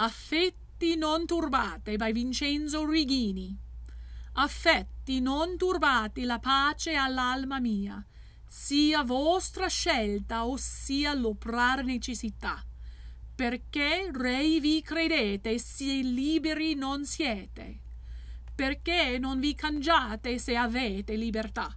Affetti non turbate by Vincenzo Righini. Affetti non turbati la pace all'alma mia, sia vostra scelta ossia l'oprar necessità, perché rei vi credete se liberi non siete, perché non vi cangiate se avete libertà.